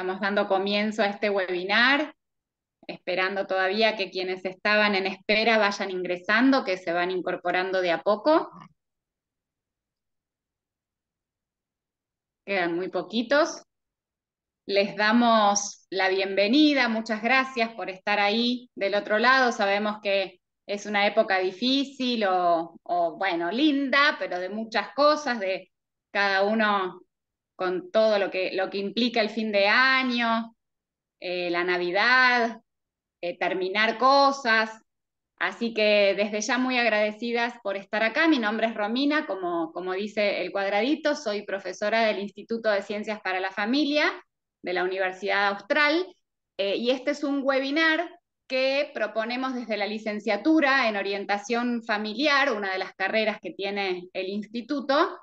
Estamos dando comienzo a este webinar, esperando todavía que quienes estaban en espera vayan ingresando, que se van incorporando de a poco. Quedan muy poquitos. Les damos la bienvenida, muchas gracias por estar ahí del otro lado. Sabemos que es una época difícil o, bueno, linda, pero de muchas cosas, de cada uno con todo lo que, lo que implica el fin de año, eh, la Navidad, eh, terminar cosas. Así que desde ya muy agradecidas por estar acá. Mi nombre es Romina, como, como dice el cuadradito, soy profesora del Instituto de Ciencias para la Familia de la Universidad Austral eh, y este es un webinar que proponemos desde la licenciatura en orientación familiar, una de las carreras que tiene el instituto,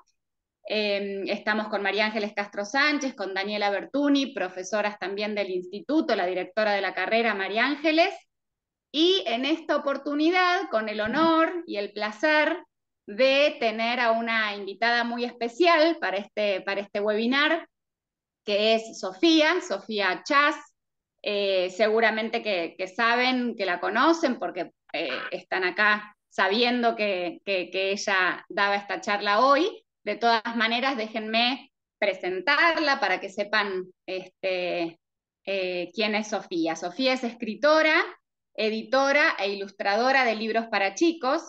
Em, estamos con María Ángeles Castro Sánchez, con Daniela Bertuni, profesoras también del instituto, la directora de la carrera María Ángeles. Y en esta oportunidad, con el honor y el placer de tener a una invitada muy especial para este, para este webinar, que es Sofía, Sofía Chas. Eh, seguramente que, saben, que la conocen, porque eh, están acá sabiendo que, que ella daba esta charla hoy. De todas maneras, déjenme presentarla para que sepan este, eh, quién es Sofía. Sofía es escritora, editora e ilustradora de libros para chicos.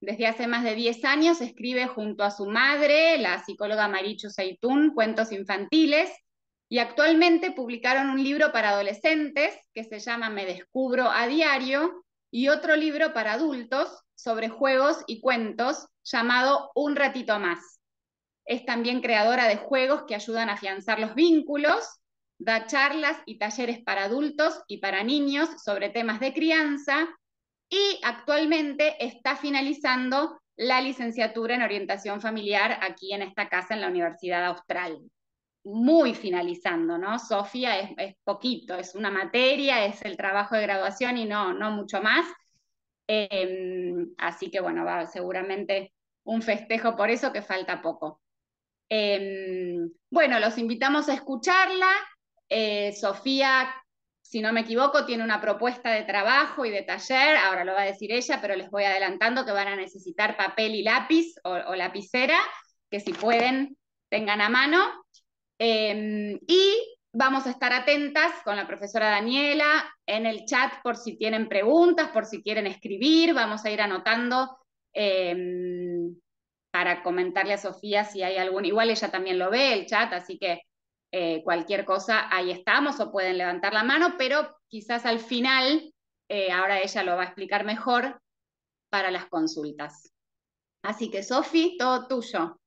Desde hace más de 10 años escribe junto a su madre, la psicóloga Marichu Seitún, cuentos infantiles y actualmente publicaron un libro para adolescentes que se llama Me descubro a diario y otro libro para adultos sobre juegos y cuentos llamado Un ratito más. Es también creadora de juegos que ayudan a afianzar los vínculos, da charlas y talleres para adultos y para niños sobre temas de crianza y actualmente está finalizando la licenciatura en orientación familiar aquí en esta casa en la Universidad Austral. Muy finalizando, ¿no? Sofía es, poquito, es una materia, es el trabajo de graduación y no, no mucho más. Em, así que bueno, va seguramente un festejo por eso que falta poco. Em, bueno, los invitamos a escucharla. Eh, Sofía, si no me equivoco, tiene una propuesta de trabajo y de taller, ahora lo va a decir ella, pero les voy adelantando que van a necesitar papel y lápiz o, lapicera, que si pueden tengan a mano. Em, y vamos a estar atentas con la profesora Daniela en el chat por si tienen preguntas, por si quieren escribir, vamos a ir anotando em, para comentarle a Sofía si hay algún, igual ella también lo ve el chat, así que eh, cualquier cosa, ahí estamos o pueden levantar la mano, pero quizás al final, eh, ahora ella lo va a explicar mejor para las consultas. Así que Sofi, todo tuyo.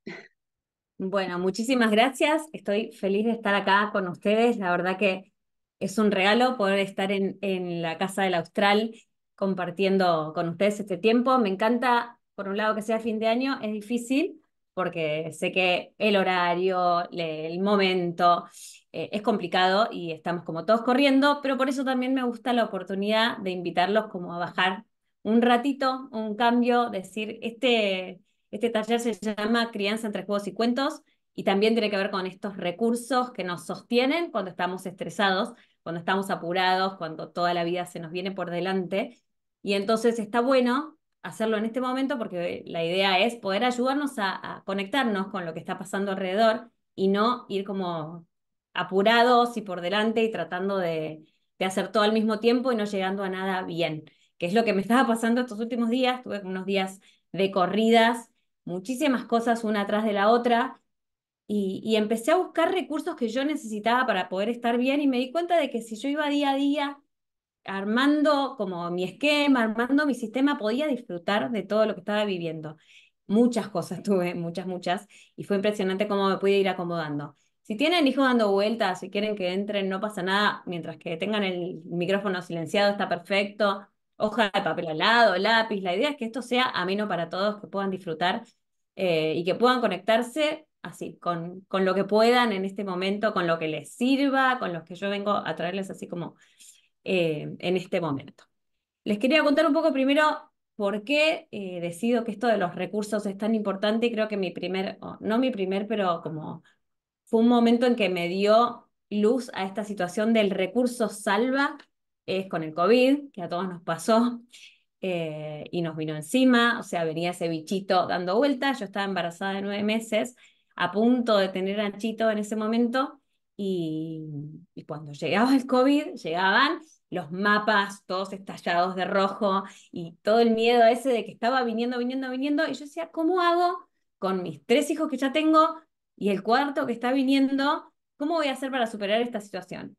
Bueno, muchísimas gracias. Estoy feliz de estar acá con ustedes. La verdad que es un regalo poder estar en, en la Casa del Austral compartiendo con ustedes este tiempo. Me encanta por un lado que sea fin de año es difícil porque sé que el horario, el momento eh, es complicado y estamos como todos corriendo, pero por eso también me gusta la oportunidad de invitarlos como a bajar un ratito, un cambio, decir, este, este taller se llama Crianza entre Juegos y Cuentos y también tiene que ver con estos recursos que nos sostienen cuando estamos estresados, cuando estamos apurados, cuando toda la vida se nos viene por delante. Y entonces está bueno hacerlo en este momento porque la idea es poder ayudarnos a, conectarnos con lo que está pasando alrededor y no ir como apurados y por delante y tratando de, hacer todo al mismo tiempo y no llegando a nada bien, que es lo que me estaba pasando estos últimos días. Tuve unos días de corridas, muchísimas cosas una atrás de la otra, y, y, empecé a buscar recursos que yo necesitaba para poder estar bien y me di cuenta de que si yo iba día a día armando como mi esquema, armando mi sistema, podía disfrutar de todo lo que estaba viviendo. Muchas cosas tuve, muchas, muchas, y fue impresionante cómo me pude ir acomodando. Si tienen hijos dando vueltas, si quieren que entren, no pasa nada, mientras que tengan el micrófono silenciado, está perfecto, hoja de papel al lado, lápiz, la idea es que esto sea ameno para todos, que puedan disfrutar eh, y que puedan conectarse así, con, con lo que puedan en este momento, con lo que les sirva, con los que yo vengo a traerles así como eh, en este momento. Les quería contar un poco primero por qué eh, decido que esto de los recursos es tan importante y creo que mi primer, no mi primer, pero como fue un momento en que me dio luz a esta situación del recurso salva, es con el COVID, que a todos nos pasó, eh, y nos vino encima, o sea, venía ese bichito dando vueltas, yo estaba embarazada de nueve meses, a punto de tener a Chito en ese momento, y, cuando llegaba el COVID, llegaban los mapas todos estallados de rojo y todo el miedo ese de que estaba viniendo, viniendo, viniendo. Y yo decía, ¿cómo hago con mis tres hijos que ya tengo y el cuarto que está viniendo? ¿Cómo voy a hacer para superar esta situación?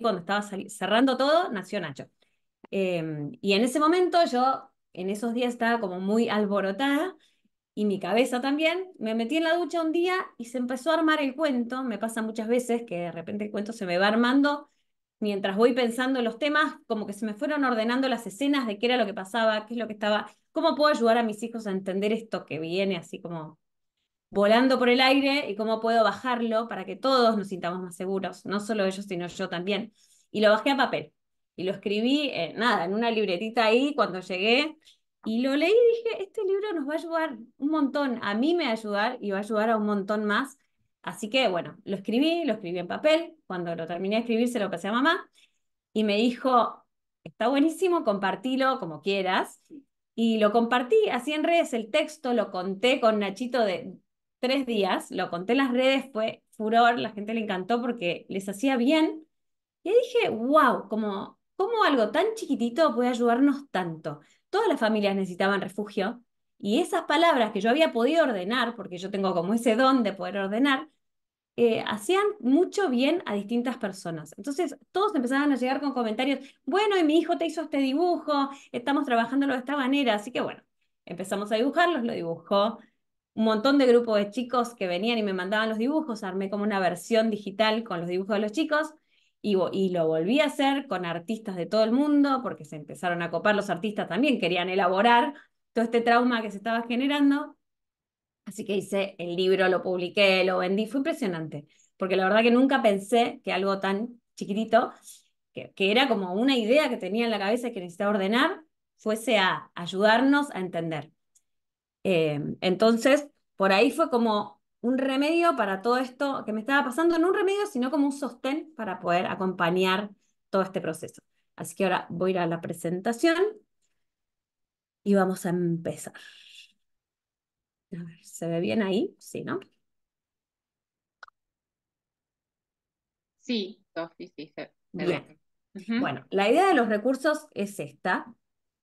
Cuando estaba cerrando todo, nació Nacho. Em, y en ese momento yo, en esos días estaba como muy alborotada y mi cabeza también, me metí en la ducha un día y se empezó a armar el cuento. Me pasa muchas veces que de repente el cuento se me va armando mientras voy pensando en los temas, como que se me fueron ordenando las escenas de qué era lo que pasaba, qué es lo que estaba, cómo puedo ayudar a mis hijos a entender esto que viene así como volando por el aire y cómo puedo bajarlo para que todos nos sintamos más seguros, no solo ellos, sino yo también. Y lo bajé a papel y lo escribí, nada, en una libretita ahí cuando llegué y lo leí y dije, este libro nos va a ayudar un montón, a mí me va a ayudar y va a ayudar a un montón más. Así que bueno, lo escribí, lo escribí en papel, cuando lo terminé de escribir se lo pasé a mamá y me dijo, está buenísimo, compartilo como quieras. Y lo compartí así en redes, el texto lo conté con Nachito de tres días, lo conté en las redes, fue furor, la gente le encantó porque les hacía bien. Y dije, wow, como, ¿cómo algo tan chiquitito puede ayudarnos tanto? todas las familias necesitaban refugio y esas palabras que yo había podido ordenar, porque yo tengo como ese don de poder ordenar, eh, hacían mucho bien a distintas personas. Entonces, todos empezaban a llegar con comentarios, bueno, y mi hijo te hizo este dibujo, estamos trabajándolo de esta manera, así que bueno, empezamos a dibujarlos, lo dibujó un montón de grupos de chicos que venían y me mandaban los dibujos, armé como una versión digital con los dibujos de los chicos, y, lo volví a hacer con artistas de todo el mundo, porque se empezaron a copar los artistas también, querían elaborar todo este trauma que se estaba generando. Así que hice el libro, lo publiqué, lo vendí, fue impresionante, porque la verdad que nunca pensé que algo tan chiquitito, que, era como una idea que tenía en la cabeza y que necesitaba ordenar, fuese a ayudarnos a entender. Eh, entonces, por ahí fue como un remedio para todo esto que me estaba pasando, no un remedio, sino como un sostén para poder acompañar todo este proceso. Así que ahora voy a ir a la presentación y vamos a empezar. A ver, ¿se ve bien ahí? Sí, ¿no? Sí, sí, Bueno, la idea de los recursos es esta,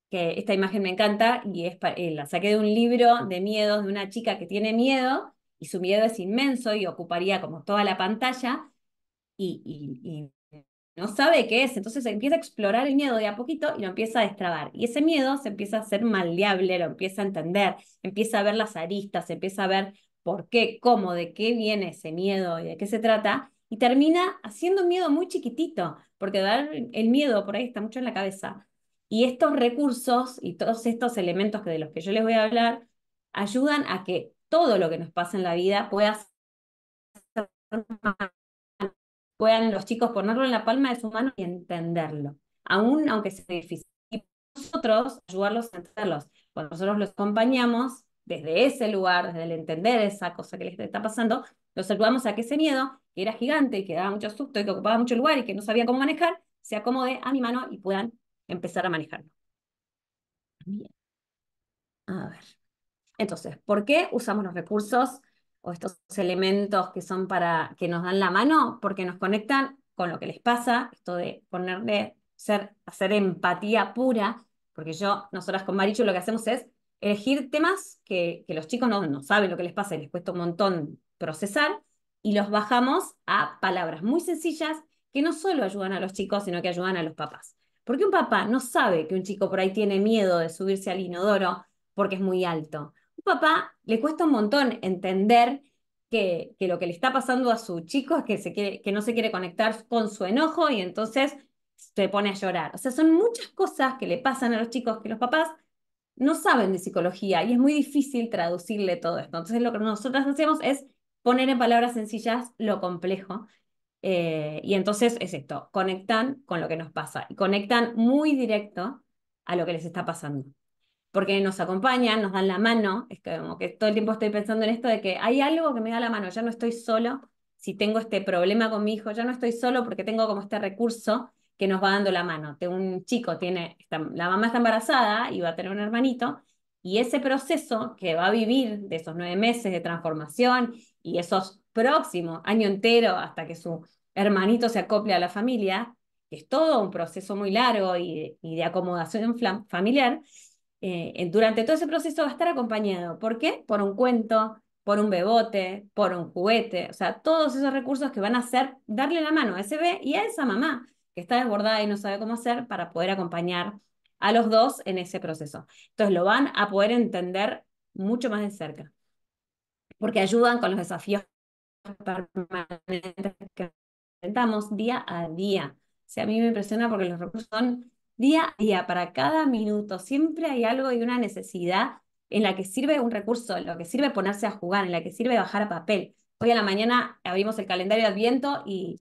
que esta imagen me encanta y es eh, la saqué de un libro de miedos de una chica que tiene miedo y su miedo es inmenso y ocuparía como toda la pantalla y, no sabe qué es. Entonces empieza a explorar el miedo de a poquito y lo empieza a destrabar. Y ese miedo se empieza a hacer maleable, lo empieza a entender, empieza a ver las aristas, empieza a ver por qué, cómo, de qué viene ese miedo y de qué se trata. Y termina haciendo un miedo muy chiquitito, porque el miedo por ahí está mucho en la cabeza. Y estos recursos y todos estos elementos que de los que yo les voy a hablar ayudan a que todo lo que nos pasa en la vida pueda puedan los chicos ponerlo en la palma de su mano y entenderlo, aún aunque sea difícil. Y nosotros ayudarlos a entenderlos. Cuando nosotros los acompañamos desde ese lugar, desde el entender esa cosa que les está pasando, los ayudamos a que ese miedo, que era gigante y que daba mucho susto y que ocupaba mucho lugar y que no sabía cómo manejar, se acomode a mi mano y puedan empezar a manejarlo. Bien. A ver. Entonces, ¿por qué usamos los recursos o estos elementos que son para que nos dan la mano? Porque nos conectan con lo que les pasa, esto de ponerle ser, hacer empatía pura, porque yo, nosotras con Marichu lo que hacemos es elegir temas que, los chicos no, saben lo que les pasa y les cuesta un montón procesar, y los bajamos a palabras muy sencillas que no solo ayudan a los chicos, sino que ayudan a los papás. qué un papá no sabe que un chico por ahí tiene miedo de subirse al inodoro porque es muy alto papá le cuesta un montón entender que, lo que le está pasando a su chico es que, se que no se quiere conectar con su enojo y entonces se pone a llorar. O sea, son muchas cosas que le pasan a los chicos que los papás no saben de psicología y es muy difícil traducirle todo esto. Entonces lo que nosotras hacemos es poner en palabras sencillas lo complejo. Eh, y entonces es esto, conectan con lo que nos pasa y conectan muy directo a lo que les está pasando porque nos acompañan, nos dan la mano, es como que todo el tiempo estoy pensando en esto de que hay algo que me da la mano, ya no estoy solo si tengo este problema con mi hijo, ya no estoy solo porque tengo como este recurso que nos va dando la mano. Un chico tiene, la mamá está embarazada y va a tener un hermanito, y ese proceso que va a vivir de esos nueve meses de transformación y esos próximos año entero hasta que su hermanito se acople a la familia, es todo un proceso muy largo y de acomodación familiar, eh, durante todo ese proceso va a estar acompañado. ¿Por qué? Por un cuento, por un bebote, por un juguete, o sea, todos esos recursos que van a hacer darle la mano a ese bebé y a esa mamá que está desbordada y no sabe cómo hacer para poder acompañar a los dos en ese proceso. Entonces lo van a poder entender mucho más de cerca, porque ayudan con los desafíos permanentes que enfrentamos día a día. O sea, a mí me impresiona porque los recursos son día a día, para cada minuto, siempre hay algo y una necesidad en la que sirve un recurso, en lo que sirve ponerse a jugar, en la que sirve bajar a papel. Hoy a la mañana abrimos el calendario de Adviento y,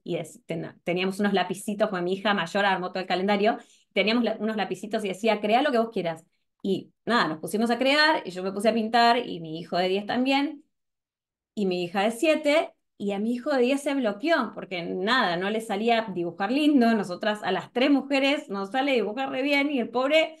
teníamos unos lapicitos, con mi hija mayor armó todo el calendario, teníamos unos lapicitos y decía, crea lo que vos quieras. Y nada, nos pusimos a crear y yo me puse a pintar y mi hijo de 10 también y mi hija de 7 y a mi hijo de 10 se bloqueó, porque nada, no le salía dibujar lindo. Nosotras, a las tres mujeres, nos sale dibujar re bien y el pobre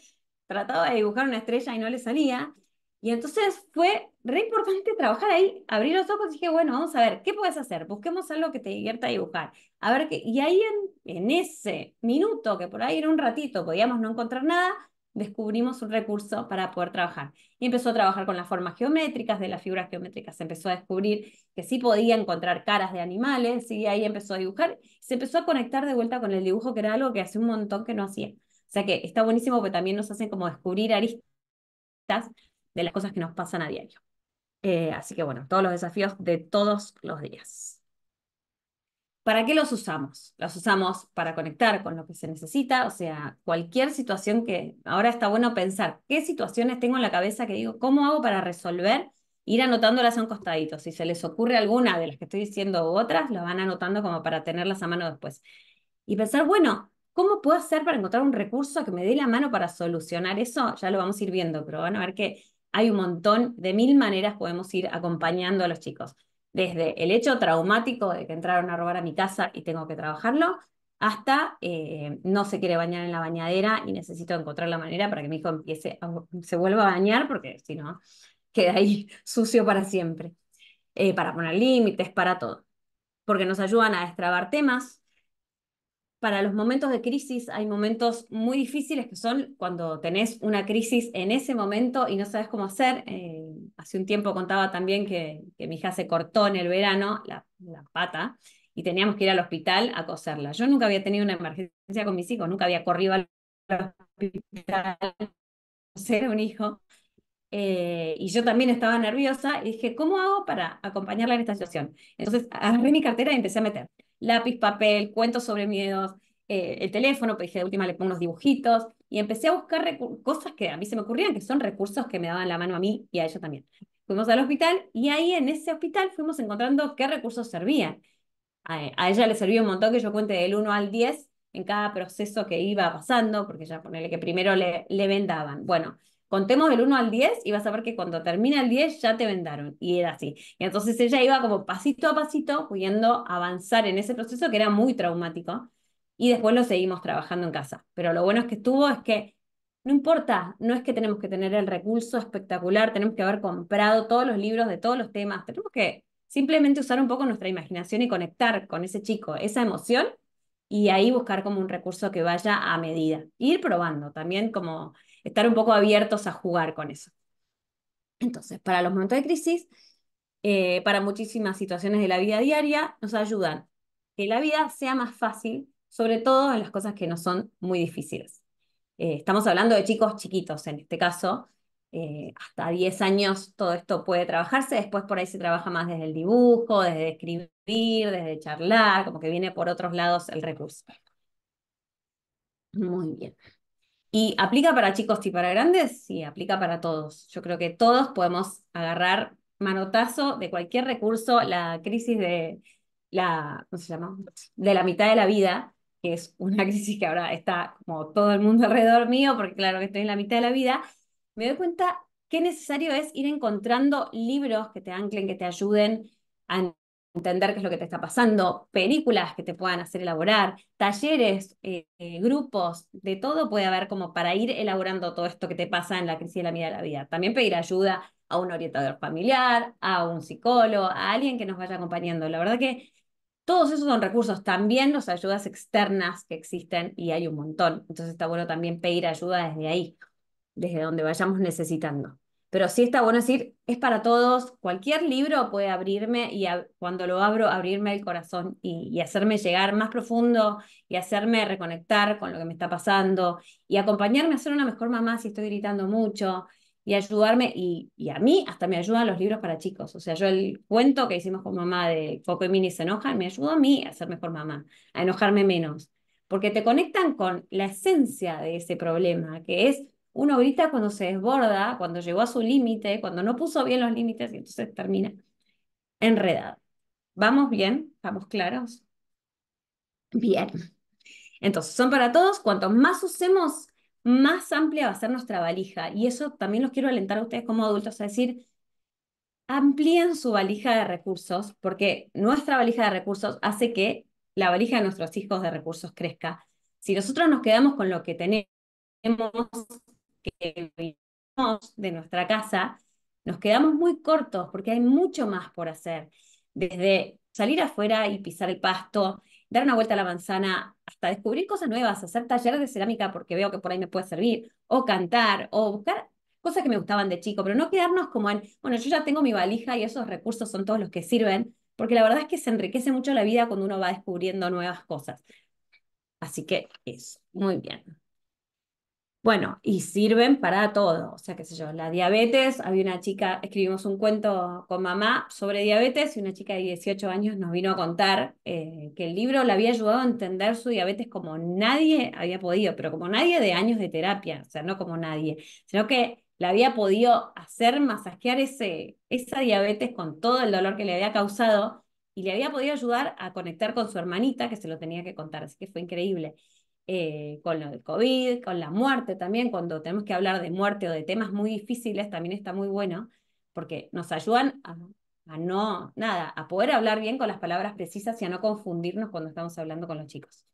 trataba de dibujar una estrella y no le salía. Y entonces fue re importante trabajar ahí, abrir los ojos y dije, bueno, vamos a ver, ¿qué puedes hacer? Busquemos algo que te divierta dibujar. A ver, qué... y ahí en, en ese minuto, que por ahí era un ratito, podíamos no encontrar nada, descubrimos un recurso para poder trabajar. Y empezó a trabajar con las formas geométricas, de las figuras geométricas. Se empezó a descubrir que sí podía encontrar caras de animales, y ahí empezó a dibujar. Se empezó a conectar de vuelta con el dibujo, que era algo que hace un montón que no hacía. O sea que está buenísimo porque también nos hacen como descubrir aristas de las cosas que nos pasan a diario. Eh, así que bueno, todos los desafíos de todos los días. ¿Para qué los usamos? Los usamos para conectar con lo que se necesita, o sea, cualquier situación que ahora está bueno pensar, qué situaciones tengo en la cabeza que digo, ¿cómo hago para resolver? Ir anotándolas a un costadito. Si se les ocurre alguna de las que estoy diciendo u otras, las van anotando como para tenerlas a mano después. Y pensar, bueno, ¿cómo puedo hacer para encontrar un recurso que me dé la mano para solucionar eso? Ya lo vamos a ir viendo, pero van a ver que hay un montón de mil maneras podemos ir acompañando a los chicos desde el hecho traumático de que entraron a robar a mi casa y tengo que trabajarlo, hasta eh, no se quiere bañar en la bañadera y necesito encontrar la manera para que mi hijo empiece a, se vuelva a bañar, porque si no, queda ahí sucio para siempre. Eh, para poner límites, para todo. Porque nos ayudan a destrabar temas, para los momentos de crisis hay momentos muy difíciles que son cuando tenés una crisis en ese momento y no sabes cómo hacer. Eh, hace un tiempo contaba también que, mi hija se cortó en el verano la, pata y teníamos que ir al hospital a coserla. Yo nunca había tenido una emergencia con mis hijos, nunca había corrido al hospital a coser un hijo. Eh, y yo también estaba nerviosa y dije, ¿cómo hago para acompañarla en esta situación? Entonces agarré mi cartera y empecé a meter lápiz, papel, cuentos sobre miedos, eh, el teléfono, pues dije última le pongo unos dibujitos y empecé a buscar cosas que a mí se me ocurrían, que son recursos que me daban la mano a mí y a ella también. Fuimos al hospital y ahí en ese hospital fuimos encontrando qué recursos servían. A, ella le servía un montón que yo cuente del 1 al 10 en cada proceso que iba pasando, porque ya ponele que primero le, le vendaban. Bueno, contemos del 1 al 10 y vas a ver que cuando termina el 10 ya te vendaron. Y era así. Y entonces ella iba como pasito a pasito pudiendo avanzar en ese proceso que era muy traumático. Y después lo seguimos trabajando en casa. Pero lo bueno es que estuvo es que no importa, no es que tenemos que tener el recurso espectacular, tenemos que haber comprado todos los libros de todos los temas, tenemos que simplemente usar un poco nuestra imaginación y conectar con ese chico esa emoción y ahí buscar como un recurso que vaya a medida. Ir probando también como estar un poco abiertos a jugar con eso. Entonces, para los momentos de crisis, eh, para muchísimas situaciones de la vida diaria, nos ayudan que la vida sea más fácil, sobre todo en las cosas que no son muy difíciles. Eh, estamos hablando de chicos chiquitos en este caso, eh, hasta 10 años todo esto puede trabajarse, después por ahí se trabaja más desde el dibujo, desde escribir, desde charlar, como que viene por otros lados el recurso. Muy bien. ¿Y aplica para chicos y para grandes? Sí, aplica para todos. Yo creo que todos podemos agarrar manotazo de cualquier recurso, la crisis de la, ¿cómo se llama? De la mitad de la vida, que es una crisis que ahora está como todo el mundo alrededor mío, porque claro que estoy en la mitad de la vida, me doy cuenta qué necesario es ir encontrando libros que te anclen, que te ayuden a entender qué es lo que te está pasando, películas que te puedan hacer elaborar, talleres, eh, eh, grupos, de todo puede haber como para ir elaborando todo esto que te pasa en la crisis de la vida de la vida. También pedir ayuda a un orientador familiar, a un psicólogo, a alguien que nos vaya acompañando. La verdad que todos esos son recursos, también las ayudas externas que existen y hay un montón. Entonces está bueno también pedir ayuda desde ahí, desde donde vayamos necesitando. Pero sí está bueno decir, es para todos, cualquier libro puede abrirme y cuando lo abro, abrirme el corazón y, hacerme llegar más profundo y hacerme reconectar con lo que me está pasando y acompañarme a ser una mejor mamá si estoy gritando mucho y ayudarme. Y, a mí hasta me ayudan los libros para chicos. O sea, yo el cuento que hicimos con mamá de Coco y Mini se enojan, me ayudó a mí a ser mejor mamá, a enojarme menos, porque te conectan con la esencia de ese problema, que es uno grita cuando se desborda, cuando llegó a su límite, cuando no puso bien los límites y entonces termina enredado. ¿Vamos bien? ¿Estamos claros? Bien. Entonces, son para todos. Cuanto más usemos, más amplia va a ser nuestra valija. Y eso también los quiero alentar a ustedes como adultos a decir, amplíen su valija de recursos, porque nuestra valija de recursos hace que la valija de nuestros hijos de recursos crezca. Si nosotros nos quedamos con lo que tenemos, que vimos de nuestra casa, nos quedamos muy cortos porque hay mucho más por hacer. Desde salir afuera y pisar el pasto, dar una vuelta a la manzana, hasta descubrir cosas nuevas, hacer talleres de cerámica porque veo que por ahí me puede servir, o cantar, o buscar cosas que me gustaban de chico, pero no quedarnos como en, bueno, yo ya tengo mi valija y esos recursos son todos los que sirven, porque la verdad es que se enriquece mucho la vida cuando uno va descubriendo nuevas cosas. Así que eso, muy bien. Bueno, y sirven para todo, o sea, qué sé yo, la diabetes, había una chica, escribimos un cuento con mamá sobre diabetes y una chica de 18 años nos vino a contar eh, que el libro le había ayudado a entender su diabetes como nadie había podido, pero como nadie de años de terapia, o sea, no como nadie, sino que le había podido hacer masajear ese, esa diabetes con todo el dolor que le había causado y le había podido ayudar a conectar con su hermanita que se lo tenía que contar, así que fue increíble. Eh, con lo del COVID, con la muerte también, cuando tenemos que hablar de muerte o de temas muy difíciles, también está muy bueno, porque nos ayudan a, no, nada, a poder hablar bien con las palabras precisas y a no confundirnos cuando estamos hablando con los chicos.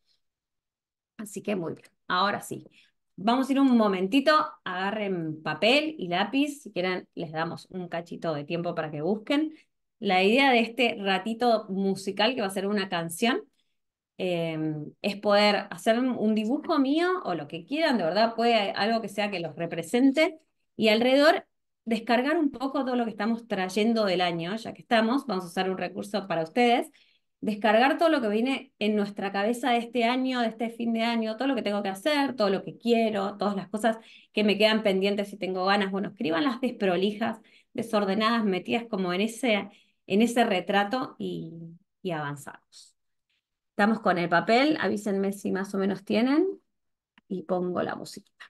Así que muy bien, ahora sí. Vamos a ir un momentito, agarren papel y lápiz, si quieren les damos un cachito de tiempo para que busquen. La idea de este ratito musical que va a ser una canción Em, es poder hacer un dibujo mío o lo que quieran, de verdad, puede algo que sea que los represente y alrededor descargar un poco todo lo que estamos trayendo del año, ya que estamos, vamos a usar un recurso para ustedes, descargar todo lo que viene en nuestra cabeza de este año, de este fin de año, todo lo que tengo que hacer, todo lo que quiero, todas las cosas que me quedan pendientes y tengo ganas, bueno, las desprolijas, desordenadas, metidas como en ese, en ese retrato y, y Estamos con el papel, avísenme si más o menos tienen y pongo la musiquita.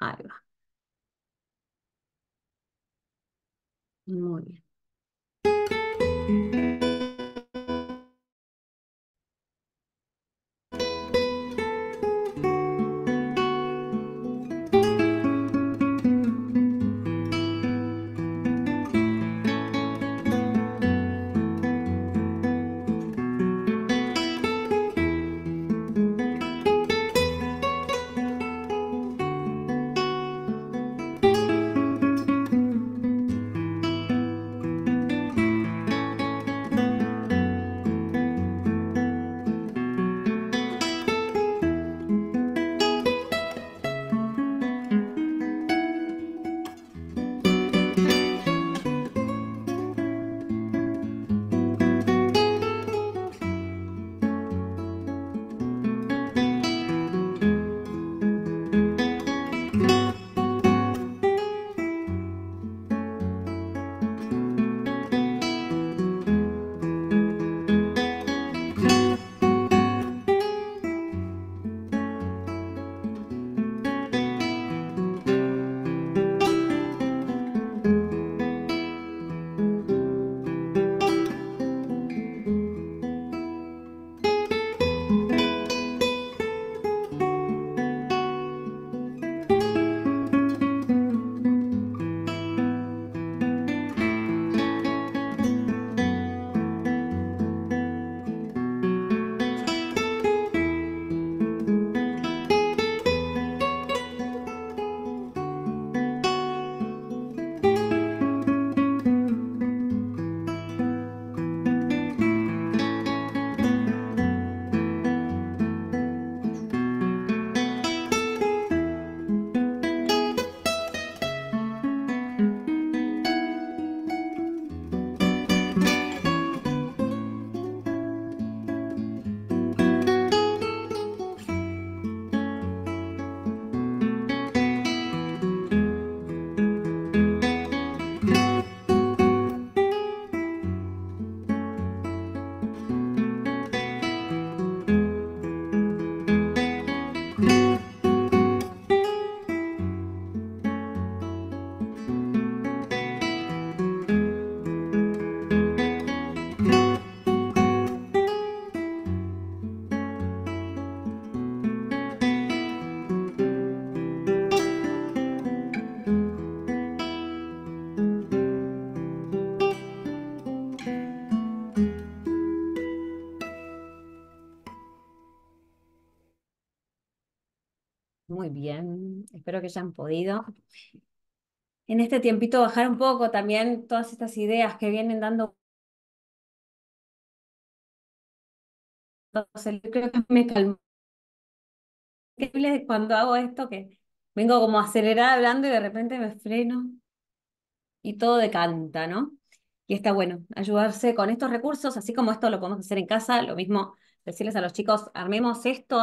Ahí va. Muy bien. que hayan podido. En este tiempito bajar un poco también todas estas ideas que vienen dando creo que me cuando hago esto que vengo como acelerada hablando y de repente me freno y todo decanta, ¿no? Y está bueno ayudarse con estos recursos, así como esto lo podemos hacer en casa, lo mismo decirles a los chicos, armemos esto,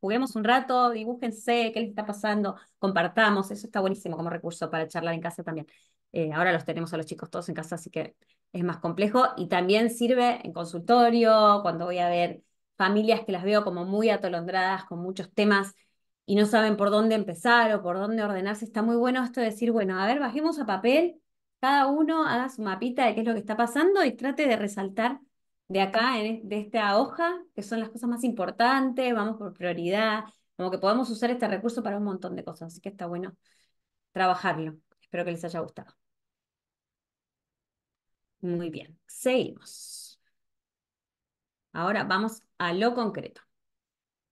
juguemos un rato, dibújense, qué les está pasando, compartamos, eso está buenísimo como recurso para charlar en casa también. Eh, ahora los tenemos a los chicos todos en casa, así que es más complejo y también sirve en consultorio, cuando voy a ver familias que las veo como muy atolondradas, con muchos temas y no saben por dónde empezar o por dónde ordenarse, está muy bueno esto de decir, bueno, a ver, bajemos a papel, cada uno haga su mapita de qué es lo que está pasando y trate de resaltar de acá, de esta hoja, que son las cosas más importantes, vamos por prioridad, como que podemos usar este recurso para un montón de cosas, así que está bueno trabajarlo. Espero que les haya gustado. Muy bien, seguimos. Ahora vamos a lo concreto.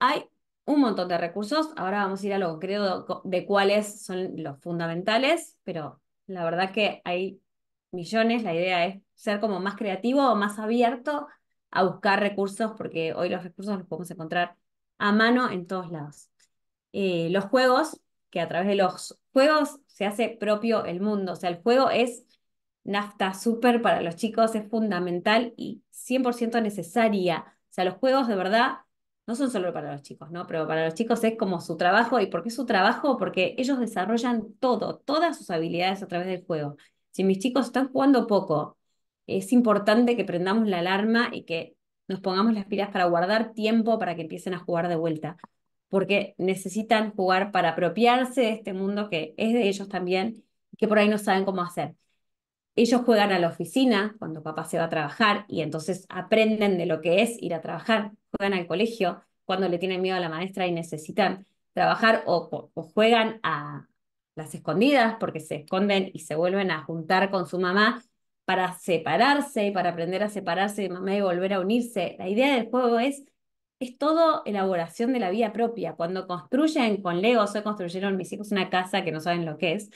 Hay un montón de recursos, ahora vamos a ir a lo concreto de cuáles son los fundamentales, pero la verdad que hay millones, la idea es ser como más creativo o más abierto a buscar recursos, porque hoy los recursos los podemos encontrar a mano en todos lados. Eh, los juegos, que a través de los juegos se hace propio el mundo, o sea, el juego es nafta súper para los chicos, es fundamental y 100% necesaria. O sea, los juegos de verdad no son solo para los chicos, ¿no? Pero para los chicos es como su trabajo. ¿Y por qué su trabajo? Porque ellos desarrollan todo, todas sus habilidades a través del juego. Si mis chicos están jugando poco, es importante que prendamos la alarma y que nos pongamos las pilas para guardar tiempo para que empiecen a jugar de vuelta, porque necesitan jugar para apropiarse de este mundo que es de ellos también, que por ahí no saben cómo hacer. Ellos juegan a la oficina cuando papá se va a trabajar y entonces aprenden de lo que es ir a trabajar, juegan al colegio cuando le tienen miedo a la maestra y necesitan trabajar o, o juegan a las escondidas porque se esconden y se vuelven a juntar con su mamá para separarse, para aprender a separarse de mamá y volver a unirse. La idea del juego es, es todo elaboración de la vida propia. Cuando construyen con Lego, hoy construyeron mis hijos una casa que no saben lo que es,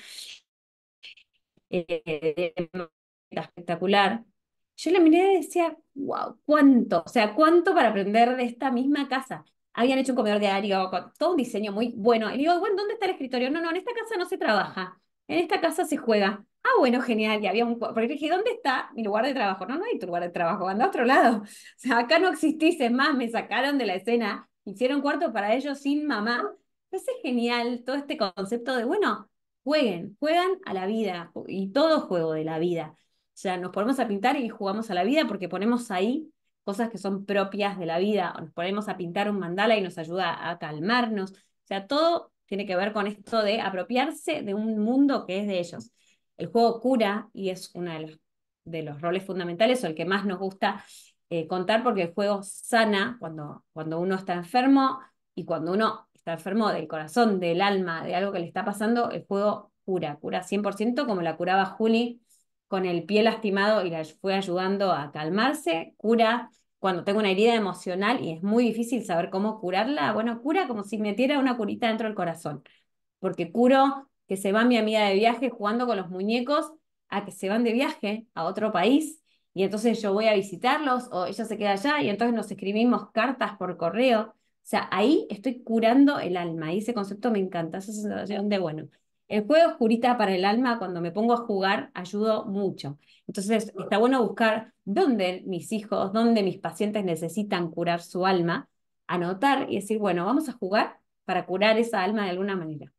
eh, espectacular. Yo la miré y decía, wow, ¿cuánto? O sea, ¿cuánto para aprender de esta misma casa? Habían hecho un comedor diario, todo un diseño muy bueno. Y digo, bueno, ¿dónde está el escritorio? No, no, en esta casa no se trabaja en esta casa se juega. Ah, bueno, genial, y había un... Porque dije, ¿dónde está mi lugar de trabajo? No, no hay tu lugar de trabajo, anda a otro lado. O sea, acá no exististe más, me sacaron de la escena, hicieron cuarto para ellos sin mamá. Entonces es genial todo este concepto de, bueno, jueguen, juegan a la vida, y todo juego de la vida. O sea, nos ponemos a pintar y jugamos a la vida porque ponemos ahí cosas que son propias de la vida, o nos ponemos a pintar un mandala y nos ayuda a calmarnos. O sea, todo tiene que ver con esto de apropiarse de un mundo que es de ellos. El juego cura y es uno de los, roles fundamentales o el que más nos gusta eh, contar porque el juego sana cuando, cuando uno está enfermo y cuando uno está enfermo del corazón, del alma, de algo que le está pasando, el juego cura, cura 100% como la curaba Juli con el pie lastimado y la fue ayudando a calmarse, cura cuando tengo una herida emocional y es muy difícil saber cómo curarla, bueno, cura como si metiera una curita dentro del corazón, porque curo que se va mi amiga de viaje jugando con los muñecos a que se van de viaje a otro país y entonces yo voy a visitarlos o ella se queda allá y entonces nos escribimos cartas por correo. O sea, ahí estoy curando el alma y ese concepto me encanta, esa sensación de, bueno, el juego oscurita para el alma, cuando me pongo a jugar ayudo mucho. Entonces, está bueno buscar dónde mis hijos, dónde mis pacientes necesitan curar su alma, anotar y decir, bueno, vamos a jugar para curar esa alma de alguna manera.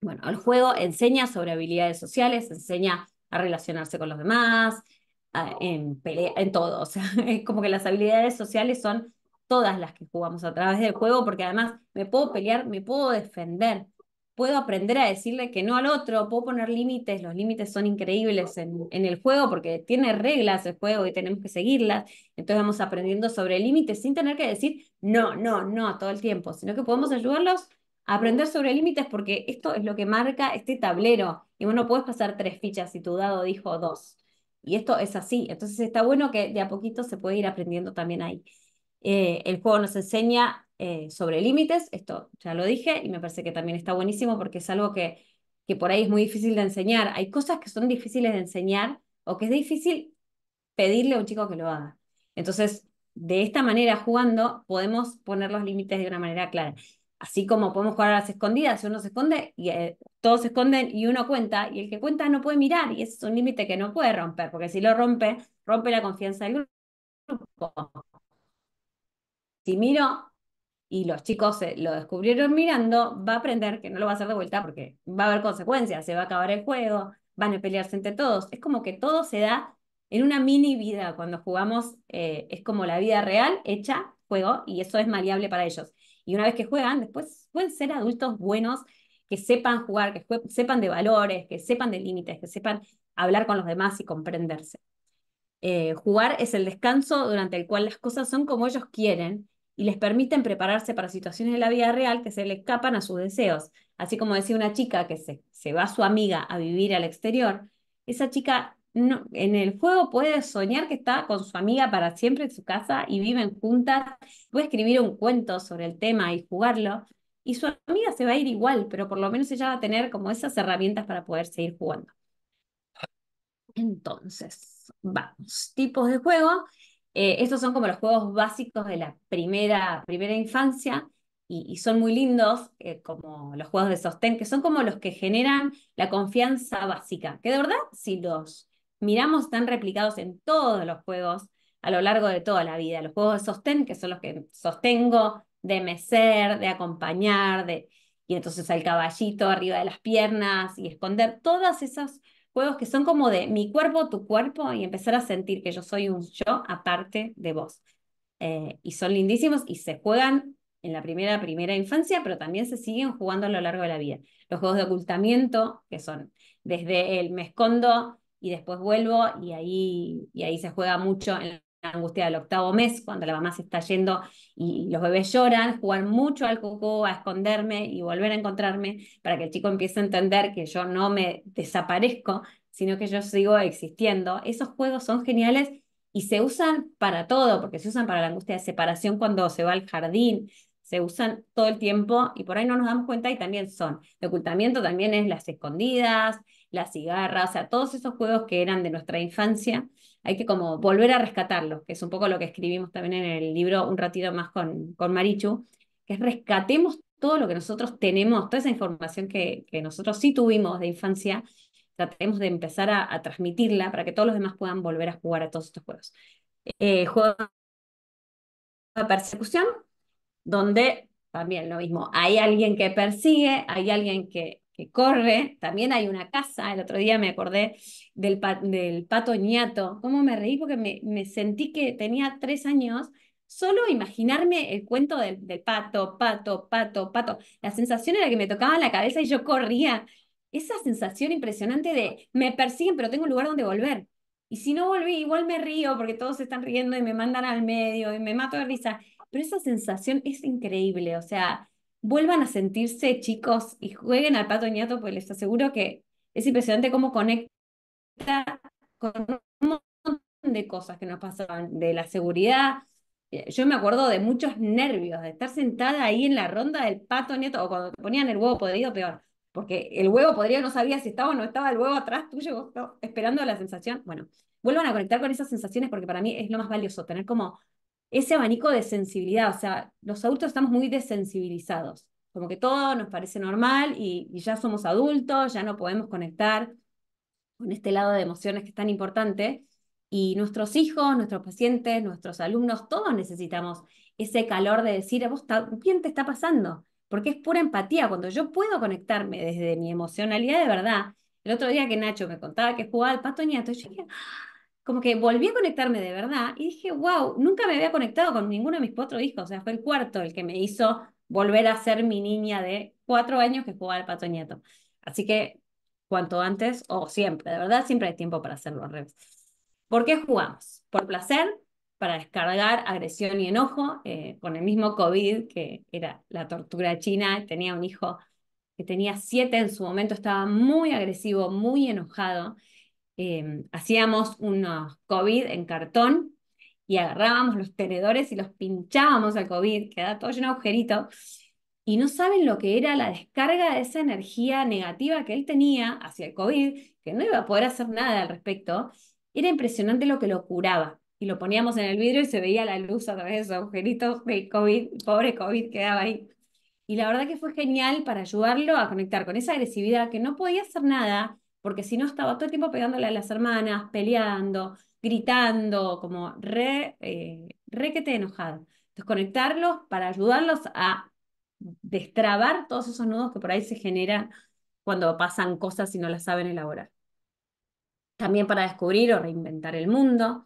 Bueno, el juego enseña sobre habilidades sociales, enseña a relacionarse con los demás, en, pelea, en todo. O sea, es como que las habilidades sociales son todas las que jugamos a través del juego, porque además me puedo pelear, me puedo defender, puedo aprender a decirle que no al otro, puedo poner límites, los límites son increíbles en, el juego porque tiene reglas el juego y tenemos que seguirlas, entonces vamos aprendiendo sobre límites sin tener que decir no, no, no todo el tiempo, sino que podemos ayudarlos a aprender sobre límites porque esto es lo que marca este tablero y vos no puedes pasar tres fichas si tu dado dijo dos. Y esto es así, entonces está bueno que de a poquito se puede ir aprendiendo también ahí. Eh, el juego nos enseña eh, sobre límites, esto ya lo dije y me parece que también está buenísimo porque es algo que, que por ahí es muy difícil de enseñar. Hay cosas que son difíciles de enseñar o que es difícil pedirle a un chico que lo haga. Entonces, de esta manera, jugando, podemos poner los límites de una manera clara. Así como podemos jugar a las escondidas, uno se esconde y eh, todos se esconden y uno cuenta, y el que cuenta no puede mirar, y ese es un límite que no puede romper, porque si lo rompe, rompe la confianza del grupo. Si miro y los chicos lo descubrieron mirando, va a aprender que no lo va a hacer de vuelta porque va a haber consecuencias, se va a acabar el juego, van a pelearse entre todos. Es como que todo se da en una mini vida. Cuando jugamos eh, es como la vida real hecha juego y eso es maleable para ellos. Y una vez que juegan, después pueden ser adultos buenos que sepan jugar, que sepan de valores, que sepan de límites, que sepan hablar con los demás y comprenderse. Eh, jugar es el descanso durante el cual las cosas son como ellos quieren y les permiten prepararse para situaciones de la vida real que se le escapan a sus deseos. Así como decía una chica que se, se va a su amiga a vivir al exterior, esa chica en el juego puede soñar que está con su amiga para siempre en su casa y viven juntas, puede escribir un cuento sobre el tema y jugarlo, y su amiga se va a ir igual, pero por lo menos ella va a tener como esas herramientas para poder seguir jugando. Entonces, vamos, tipos de juego. Eh, estos son como los juegos básicos de la primera, primera infancia y, son muy lindos, eh, como los juegos de sostén, que son como los que generan la confianza básica, que de verdad, si los miramos, están replicados en todos los juegos a lo largo de toda la vida. Los juegos de sostén, que son los que sostengo, de mecer, de acompañar, de... y entonces al caballito arriba de las piernas y esconder, todas esas juegos que son como de mi cuerpo, tu cuerpo, y empezar a sentir que yo soy un yo aparte de vos. Eh, y son lindísimos y se juegan en la primera, primera infancia, pero también se siguen jugando a lo largo de la vida. Los juegos de ocultamiento, que son desde el me escondo y después vuelvo, y ahí, y ahí se juega mucho en angustia del octavo mes, cuando la mamá se está yendo y los bebés lloran, jugar mucho al coco, a esconderme y volver a encontrarme para que el chico empiece a entender que yo no me desaparezco, sino que yo sigo existiendo. Esos juegos son geniales y se usan para todo, porque se usan para la angustia de separación cuando se va al jardín, se usan todo el tiempo y por ahí no nos damos cuenta y también son. De ocultamiento también es las escondidas, las cigarras, o sea, todos esos juegos que eran de nuestra infancia hay que como volver a rescatarlo, que es un poco lo que escribimos también en el libro un ratito más con, con Marichu, que es rescatemos todo lo que nosotros tenemos, toda esa información que, nosotros sí tuvimos de infancia, tratemos de empezar a, transmitirla para que todos los demás puedan volver a jugar a todos estos juegos. Eh, juego de persecución, donde también lo mismo, hay alguien que persigue, hay alguien que que corre, también hay una casa, el otro día me acordé del, del pato ñato, cómo me reí porque me, sentí que tenía tres años, solo imaginarme el cuento del, del, pato, pato, pato, pato, la sensación era que me tocaba la cabeza y yo corría, esa sensación impresionante de me persiguen pero tengo un lugar donde volver, y si no volví igual me río porque todos están riendo y me mandan al medio y me mato de risa, pero esa sensación es increíble, o sea vuelvan a sentirse chicos y jueguen al pato nieto, pues les aseguro que es impresionante cómo conecta con un montón de cosas que nos pasaban, de la seguridad. Eh, yo me acuerdo de muchos nervios, de estar sentada ahí en la ronda del pato nieto, o cuando ponían el huevo podrido, peor, porque el huevo podrido no sabía si estaba o no estaba el huevo atrás tuyo, esperando la sensación. Bueno, vuelvan a conectar con esas sensaciones porque para mí es lo más valioso, tener como ese abanico de sensibilidad. O sea, los adultos estamos muy desensibilizados, como que todo nos parece normal y, ya somos adultos, ya no podemos conectar con este lado de emociones que es tan importante. Y nuestros hijos, nuestros pacientes, nuestros alumnos, todos necesitamos ese calor de decir, a vos quién te está pasando, porque es pura empatía. Cuando yo puedo conectarme desde mi emocionalidad de verdad, el otro día que Nacho me contaba que jugaba al pato ñato, yo dije, ¡Ah! como que volví a conectarme de verdad y dije, wow, nunca me había conectado con ninguno de mis cuatro hijos, o sea, fue el cuarto el que me hizo volver a ser mi niña de cuatro años que jugaba al pato nieto. Así que cuanto antes o siempre, de verdad, siempre hay tiempo para hacerlo al ¿Por qué jugamos? Por placer, para descargar agresión y enojo, eh, con el mismo COVID, que era la tortura china, tenía un hijo que tenía siete en su momento, estaba muy agresivo, muy enojado, Em, hacíamos unos COVID en cartón y agarrábamos los tenedores y los pinchábamos al COVID, quedaba todo lleno de agujerito. Y no saben lo que era la descarga de esa energía negativa que él tenía hacia el COVID, que no iba a poder hacer nada al respecto. Era impresionante lo que lo curaba. Y lo poníamos en el vidrio y se veía la luz a través de esos agujeritos del COVID. Pobre COVID quedaba ahí. Y la verdad que fue genial para ayudarlo a conectar con esa agresividad que no podía hacer nada, porque si no estaba todo el tiempo pegándole a las hermanas, peleando, gritando, como re, eh, re que te enojado. Entonces, conectarlos para ayudarlos a destrabar todos esos nudos que por ahí se generan cuando pasan cosas y no las saben elaborar. También para descubrir o reinventar el mundo,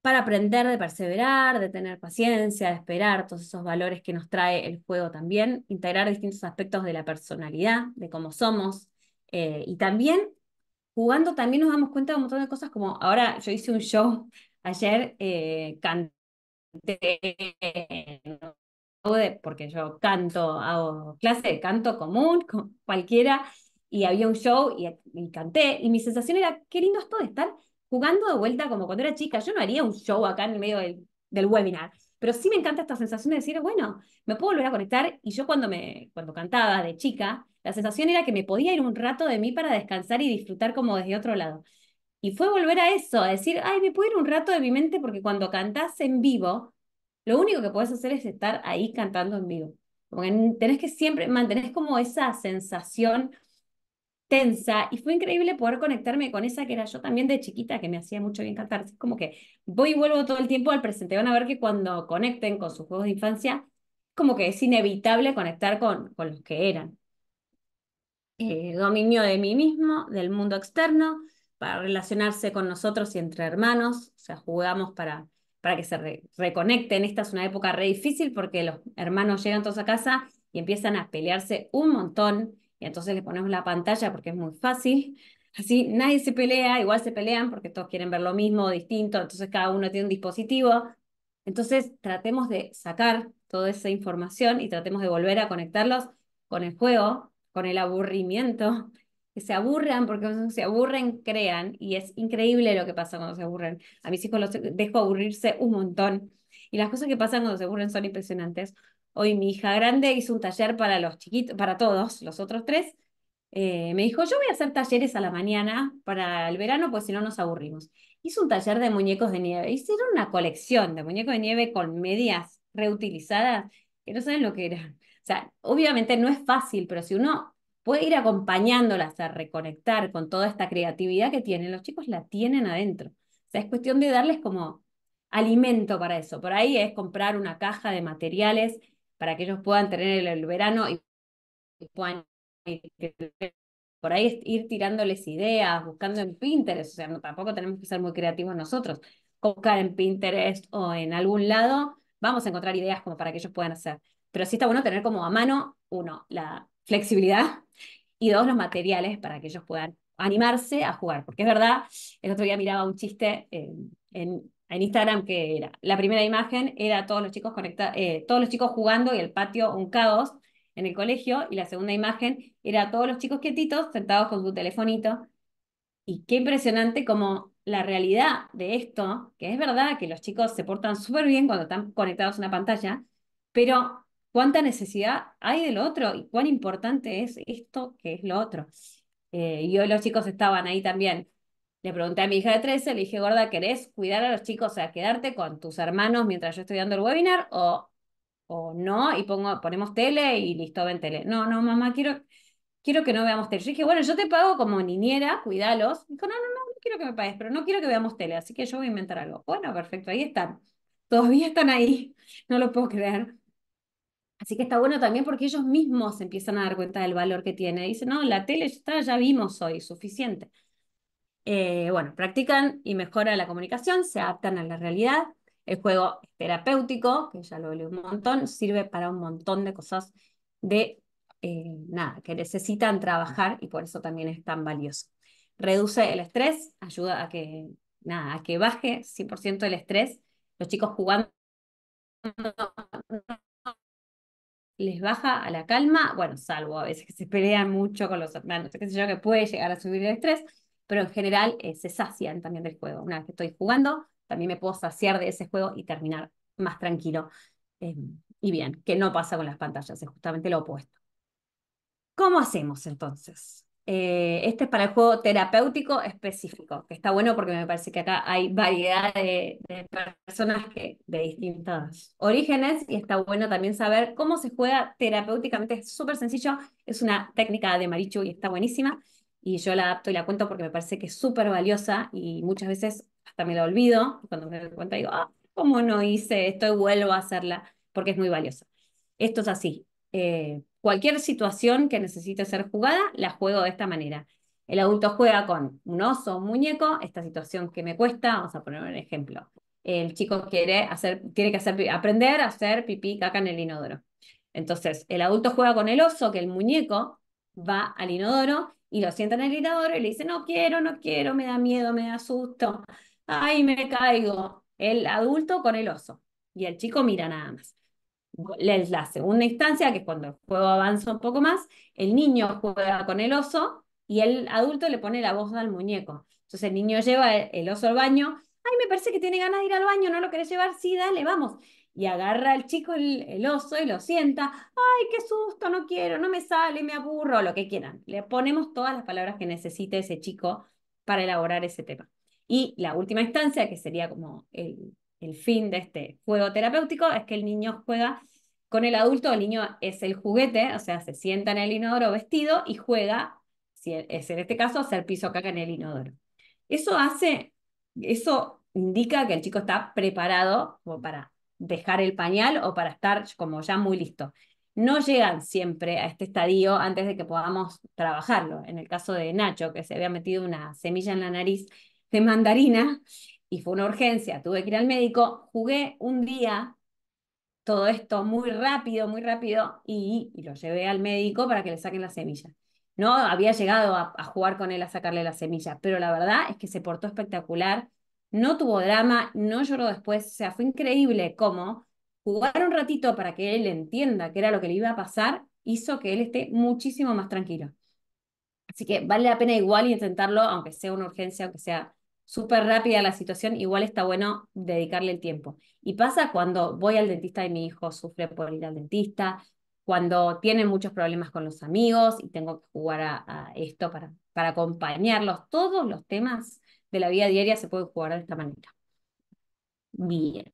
para aprender de perseverar, de tener paciencia, de esperar todos esos valores que nos trae el juego también, integrar distintos aspectos de la personalidad, de cómo somos, eh, y también jugando, también nos damos cuenta de un montón de cosas, como ahora yo hice un show ayer, eh, canté, porque yo canto, hago clase de canto común, cualquiera, y había un show y, canté, y mi sensación era, qué lindo esto de estar jugando de vuelta como cuando era chica, yo no haría un show acá en el medio del, del webinar, pero sí me encanta esta sensación de decir, bueno, me puedo volver a conectar, y yo cuando, me, cuando cantaba de chica, la sensación era que me podía ir un rato de mí para descansar y disfrutar como desde otro lado. Y fue volver a eso, a decir, ay, me puedo ir un rato de mi mente porque cuando cantás en vivo, lo único que puedes hacer es estar ahí cantando en vivo. tenés que siempre, mantener como esa sensación tensa y fue increíble poder conectarme con esa que era yo también de chiquita, que me hacía mucho bien cantar. Es como que voy y vuelvo todo el tiempo al presente. Van a ver que cuando conecten con sus juegos de infancia, como que es inevitable conectar con, con los que eran. Eh, dominio de mí mismo, del mundo externo, para relacionarse con nosotros y entre hermanos, o sea, jugamos para, para que se reconecten. Esta es una época re difícil porque los hermanos llegan todos a casa y empiezan a pelearse un montón, y entonces les ponemos la pantalla porque es muy fácil. Así nadie se pelea, igual se pelean porque todos quieren ver lo mismo, distinto, entonces cada uno tiene un dispositivo. Entonces tratemos de sacar toda esa información y tratemos de volver a conectarlos con el juego, con el aburrimiento, que se aburran, porque cuando se aburren, crean, y es increíble lo que pasa cuando se aburren. A mis hijos los dejo aburrirse un montón, y las cosas que pasan cuando se aburren son impresionantes. Hoy mi hija grande hizo un taller para los chiquitos, para todos, los otros tres. Eh, me dijo, yo voy a hacer talleres a la mañana para el verano, pues si no nos aburrimos. Hizo un taller de muñecos de nieve, hicieron una colección de muñecos de nieve con medias reutilizadas, que no saben lo que eran. O sea, obviamente no es fácil, pero si uno puede ir acompañándolas a reconectar con toda esta creatividad que tienen, los chicos la tienen adentro. O sea, es cuestión de darles como alimento para eso. Por ahí es comprar una caja de materiales para que ellos puedan tener el, verano y puedan por ahí ir tirándoles ideas, buscando en Pinterest, o sea, no, tampoco tenemos que ser muy creativos nosotros. Buscar en Pinterest o en algún lado, vamos a encontrar ideas como para que ellos puedan hacer. Pero sí está bueno tener como a mano, uno, la, flexibilidad y dos, los materiales para que ellos puedan animarse a jugar. Porque es verdad, el otro día miraba un chiste eh, en, Instagram que era, la primera imagen era todos los chicos, eh, todos los chicos jugando y el patio un caos en el colegio y la segunda imagen era todos los chicos quietitos sentados con su telefonito. Y qué impresionante como la realidad de esto, que es verdad que los chicos se portan súper bien cuando están conectados a una pantalla, pero cuánta necesidad hay del otro y cuán importante es esto que es lo otro. Eh, y hoy los chicos estaban ahí también. Le pregunté a mi hija de 13, le dije, gorda, ¿querés cuidar a los chicos, o sea, quedarte con tus hermanos mientras yo estoy dando el webinar o, o no? Y pongo, ponemos tele y listo, ven tele. No, no, mamá, quiero, quiero que no veamos tele. Yo dije, bueno, yo te pago como niñera, cuídalos. Dijo, no, no, no, no quiero que me pagues, pero no quiero que veamos tele, así que yo voy a inventar algo. Bueno, perfecto, ahí están. Todavía están ahí, no lo puedo creer. Así que está bueno también porque ellos mismos empiezan a dar cuenta del valor que tiene. Dicen, no, la tele ya está, ya vimos hoy, suficiente. Eh, bueno, practican y mejoran la comunicación, se adaptan a la realidad. El juego terapéutico, que ya lo hablé un montón, sirve para un montón de cosas de eh, nada, que necesitan trabajar y por eso también es tan valioso. Reduce el estrés, ayuda a que, nada, a que baje 100% el estrés. Los chicos jugando les baja a la calma, bueno, salvo a veces que se pelean mucho con los hermanos, qué sé yo, que puede llegar a subir el estrés, pero en general eh, se sacian también del juego. Una vez que estoy jugando, también me puedo saciar de ese juego y terminar más tranquilo. Eh, y bien, que no pasa con las pantallas, es justamente lo opuesto. ¿Cómo hacemos entonces? Eh, este es para el juego terapéutico específico, que está bueno porque me parece que acá hay variedad de, personas que, de distintos orígenes y está bueno también saber cómo se juega terapéuticamente. Es súper sencillo, es una técnica de Marichu y está buenísima y yo la adapto y la cuento porque me parece que es súper valiosa y muchas veces hasta me la olvido. Cuando me doy cuenta digo, ah, ¿cómo no hice esto? Y vuelvo a hacerla porque es muy valiosa. Esto es así. Eh, cualquier situación que necesite ser jugada, la juego de esta manera. El adulto juega con un oso, un muñeco, esta situación que me cuesta, vamos a poner un ejemplo. El chico quiere hacer, tiene que aprender a hacer pipí caca en el inodoro. Entonces, el adulto juega con el oso, que el muñeco va al inodoro y lo sienta en el inodoro y le dice, no quiero, no quiero, me da miedo, me da susto, ay, me caigo. El adulto con el oso. Y el chico mira nada más. La segunda Una instancia que es cuando el juego avanza un poco más, el niño juega con el oso y el adulto le pone la voz al muñeco. Entonces el niño lleva el oso al baño. Ay, me parece que tiene ganas de ir al baño, ¿no lo querés llevar? Sí, dale, vamos. Y agarra al chico el, el oso y lo sienta. Ay, qué susto, no quiero, no me sale, me aburro, lo que quieran. Le ponemos todas las palabras que necesite ese chico para elaborar ese tema. Y la última instancia, que sería como el, el fin de este juego terapéutico es que el niño juega con el adulto, el niño es el juguete, o sea, se sienta en el inodoro vestido y juega, si e, es en este caso, hacer piso caca en el inodoro. Eso hace, eso indica que el chico está preparado para dejar el pañal o para estar como ya muy listo. No llegan siempre a este estadio antes de que podamos trabajarlo. En el caso de Nacho, que se había metido una semilla en la nariz de mandarina, y fue una urgencia, tuve que ir al médico, jugué un día todo esto muy rápido, muy rápido, y, lo llevé al médico para que le saquen la semilla. No había llegado a, a, jugar con él a sacarle la semilla, pero la verdad es que se portó espectacular, no tuvo drama, no lloró después, o sea, fue increíble cómo jugar un ratito para que él entienda qué era lo que le iba a pasar, hizo que él esté muchísimo más tranquilo. Así que vale la pena igual intentarlo, aunque sea una urgencia, aunque sea súper rápida la situación, igual está bueno dedicarle el tiempo. Y pasa cuando voy al dentista y mi hijo sufre por ir al dentista, cuando tienen muchos problemas con los amigos y tengo que jugar a, esto para, para acompañarlos. Todos los temas de la vida diaria se pueden jugar de esta manera. Bien.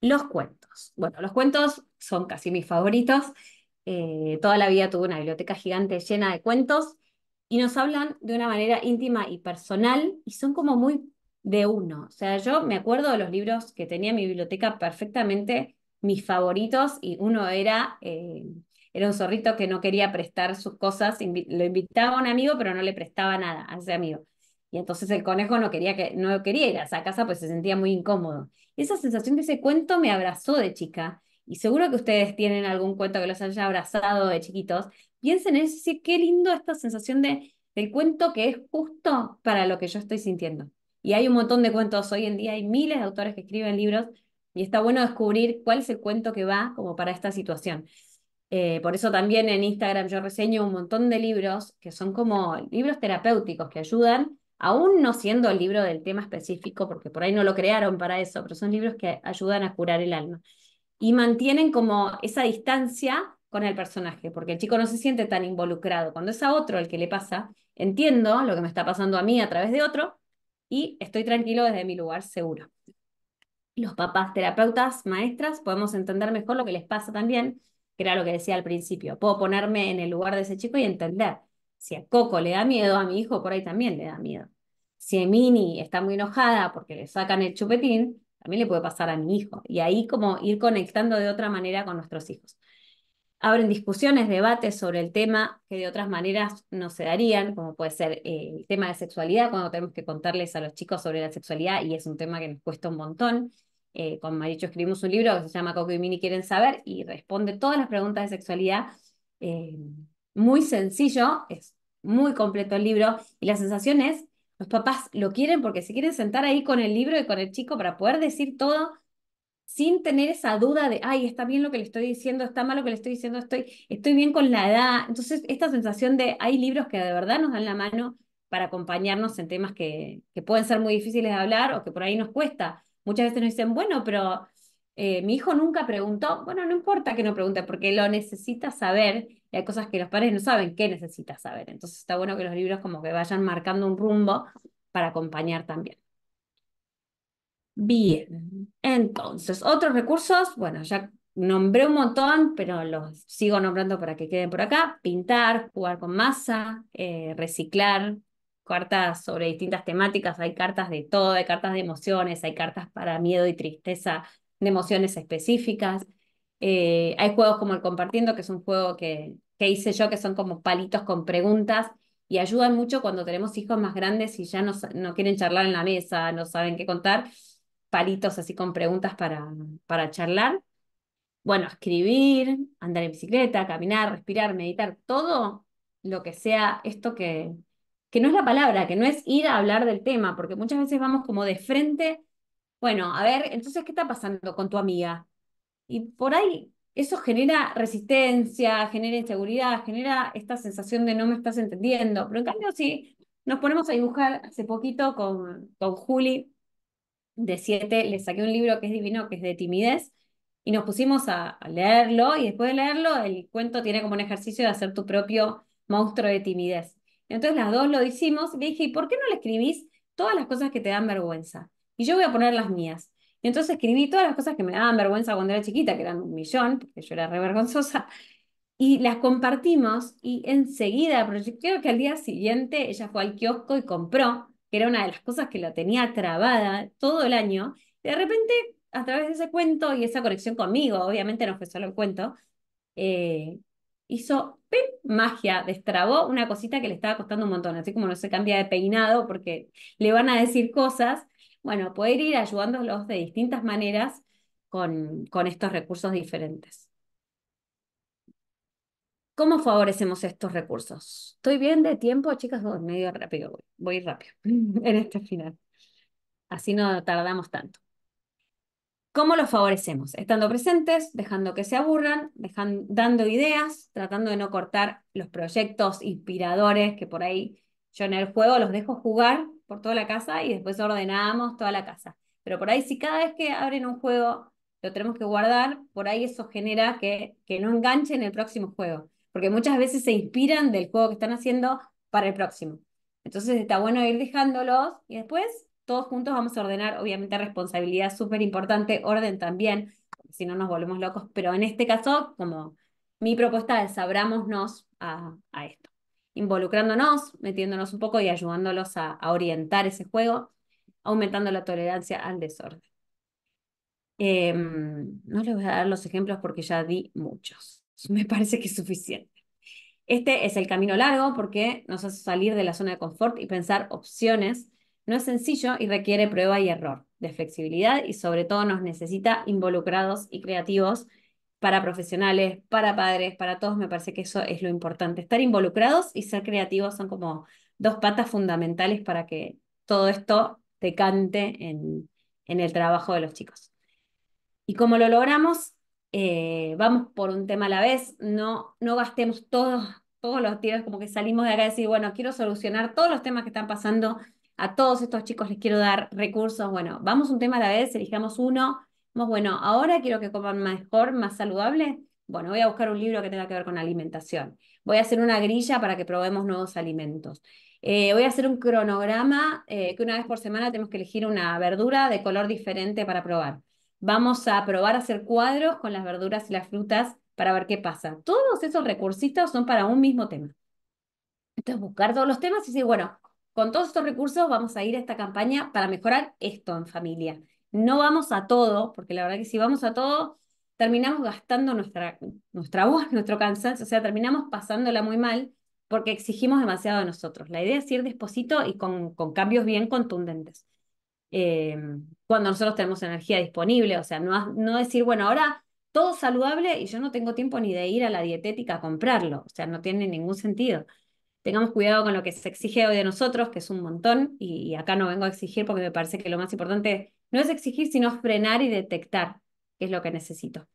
Los cuentos. Bueno, los cuentos son casi mis favoritos. Eh, toda la vida tuve una biblioteca gigante llena de cuentos y nos hablan de una manera íntima y personal y son como muy de uno. O sea, yo me acuerdo de los libros que tenía mi biblioteca perfectamente, mis favoritos, y uno era, eh, era un zorrito que no quería prestar sus cosas, lo invitaba un amigo, pero no le prestaba nada a ese amigo. Y entonces el conejo no quería, que, no quería ir a esa casa, pues se sentía muy incómodo. esa sensación de ese cuento me abrazó de chica. Y seguro que ustedes tienen algún cuento que los haya abrazado de chiquitos, piensen en ese, qué lindo esta sensación de, del cuento que es justo para lo que yo estoy sintiendo. Y hay un montón de cuentos hoy en día, hay miles de autores que escriben libros y está bueno descubrir cuál es el cuento que va como para esta situación. Eh, por eso también en Instagram yo reseño un montón de libros que son como libros terapéuticos que ayudan, aún no siendo el libro del tema específico, porque por ahí no lo crearon para eso, pero son libros que ayudan a curar el alma. Y mantienen como esa distancia con el personaje, porque el chico no se siente tan involucrado. Cuando es a otro el que le pasa, entiendo lo que me está pasando a mí a través de otro y estoy tranquilo desde mi lugar seguro. Los papás, terapeutas, maestras, podemos entender mejor lo que les pasa también, que era lo que decía al principio. Puedo ponerme en el lugar de ese chico y entender. Si a Coco le da miedo, a mi hijo por ahí también le da miedo. Si a Mini está muy enojada porque le sacan el chupetín, también le puede pasar a mi hijo. Y ahí como ir conectando de otra manera con nuestros hijos abren discusiones, debates sobre el tema que de otras maneras no se darían, como puede ser eh, el tema de sexualidad, cuando tenemos que contarles a los chicos sobre la sexualidad y es un tema que nos cuesta un montón. Eh, con Maricho escribimos un libro que se llama Coco y Mini quieren saber y responde todas las preguntas de sexualidad. Eh, muy sencillo, es muy completo el libro y la sensación es, los papás lo quieren porque se quieren sentar ahí con el libro y con el chico para poder decir todo sin tener esa duda de, ay, está bien lo que le estoy diciendo, está mal lo que le estoy diciendo, estoy, estoy bien con la edad. Entonces, esta sensación de, hay libros que de verdad nos dan la mano para acompañarnos en temas que, pueden ser muy difíciles de hablar o que por ahí nos cuesta. Muchas veces nos dicen, bueno, pero eh, mi hijo nunca preguntó, bueno, no importa que no pregunte, porque lo necesita saber, y hay cosas que los padres no saben qué necesita saber. Entonces está bueno que los libros como que vayan marcando un rumbo para acompañar también. Bien, entonces, otros recursos, bueno, ya nombré un montón, pero los sigo nombrando para que queden por acá. Pintar, jugar con masa, eh, reciclar, cartas sobre distintas temáticas, hay cartas de todo, hay cartas de emociones, hay cartas para miedo y tristeza de emociones específicas. Eh, hay juegos como el Compartiendo, que es un juego que, hice yo, que son como palitos con preguntas y ayudan mucho cuando tenemos hijos más grandes y ya no quieren charlar en la mesa, no saben qué contar palitos así con preguntas para, para charlar. Bueno, escribir, andar en bicicleta, caminar, respirar, meditar, todo lo que sea esto que, que no es la palabra, que no es ir a hablar del tema, porque muchas veces vamos como de frente, bueno, a ver, entonces, ¿qué está pasando con tu amiga? Y por ahí eso genera resistencia, genera inseguridad, genera esta sensación de no me estás entendiendo, pero en cambio si nos ponemos a dibujar hace poquito con, con Juli, de siete le saqué un libro que es divino, que es de timidez, y nos pusimos a, leerlo, y después de leerlo, el cuento tiene como un ejercicio de hacer tu propio monstruo de timidez. Entonces las dos lo hicimos, y le dije, ¿y por qué no le escribís todas las cosas que te dan vergüenza? Y yo voy a poner las mías. Y entonces escribí todas las cosas que me daban vergüenza cuando era chiquita, que eran un millón, porque yo era re vergonzosa, y las compartimos, y enseguida, pero creo que al día siguiente ella fue al kiosco y compró que era una de las cosas que la tenía trabada todo el año, de repente, a través de ese cuento y esa conexión conmigo, obviamente no fue solo el cuento, eh, hizo magia, destrabó una cosita que le estaba costando un montón, así como no se cambia de peinado porque le van a decir cosas, bueno, poder ir ayudándolos de distintas maneras con, con estos recursos diferentes. ¿Cómo favorecemos estos recursos? ¿Estoy bien de tiempo, chicas? medio rápido, voy, rápido en este final. Así no tardamos tanto. ¿Cómo los favorecemos? Estando presentes, dejando que se aburran, dando ideas, tratando de no cortar los proyectos inspiradores que por ahí yo en el juego los dejo jugar por toda la casa y después ordenamos toda la casa. Pero por ahí si cada vez que abren un juego lo tenemos que guardar, por ahí eso genera que, que no enganche en el próximo juego porque muchas veces se inspiran del juego que están haciendo para el próximo. Entonces está bueno ir dejándolos y después todos juntos vamos a ordenar, obviamente responsabilidad súper importante, orden también, si no nos volvemos locos, pero en este caso, como mi propuesta es abrámonos a, esto, involucrándonos, metiéndonos un poco y ayudándolos a, orientar ese juego, aumentando la tolerancia al desorden. Em, no les voy a dar los ejemplos porque ya di muchos. me parece que es suficiente. Este es el camino largo porque nos hace salir de la zona de confort y pensar opciones. No es sencillo y requiere prueba y error, de flexibilidad y sobre todo nos necesita involucrados y creativos para profesionales, para padres, para todos. Me parece que eso es lo importante. Estar involucrados y ser creativos son como dos patas fundamentales para que todo esto te cante en, el trabajo de los chicos. ¿Y cómo lo logramos? Eh, vamos por un tema a la vez, no, no gastemos todos, todos los días como que salimos de acá y decir, bueno, quiero solucionar todos los temas que están pasando, a todos estos chicos les quiero dar recursos, bueno, vamos un tema a la vez, elijamos uno, vamos, bueno, ahora quiero que coman mejor, más saludable, bueno, voy a buscar un libro que tenga que ver con alimentación, voy a hacer una grilla para que probemos nuevos alimentos. Eh, voy a hacer un cronograma eh, que una vez por semana tenemos que elegir una verdura de color diferente para probar. Vamos a probar a hacer cuadros con las verduras y las frutas para ver qué pasa. Todos esos recursos son para un mismo tema. Entonces, buscar todos los temas y decir, bueno, con todos estos recursos vamos a ir a esta campaña para mejorar esto en familia. No vamos a todo, porque la verdad que si vamos a todo, terminamos gastando nuestra, nuestra voz, nuestro cansancio, o sea, terminamos pasándola muy mal porque exigimos demasiado de nosotros. La idea es ir desposito y con cambios bien contundentes. Em, cuando nosotros tenemos energía disponible, o sea, no, decir, bueno, ahora todo saludable y yo no tengo tiempo ni de ir a la dietética a comprarlo, o sea, no tiene ningún sentido. Tengamos cuidado con lo que se exige hoy de nosotros, que es un montón, y, acá no vengo a exigir porque me parece que lo más importante no es exigir, sino frenar y detectar qué es lo que necesito.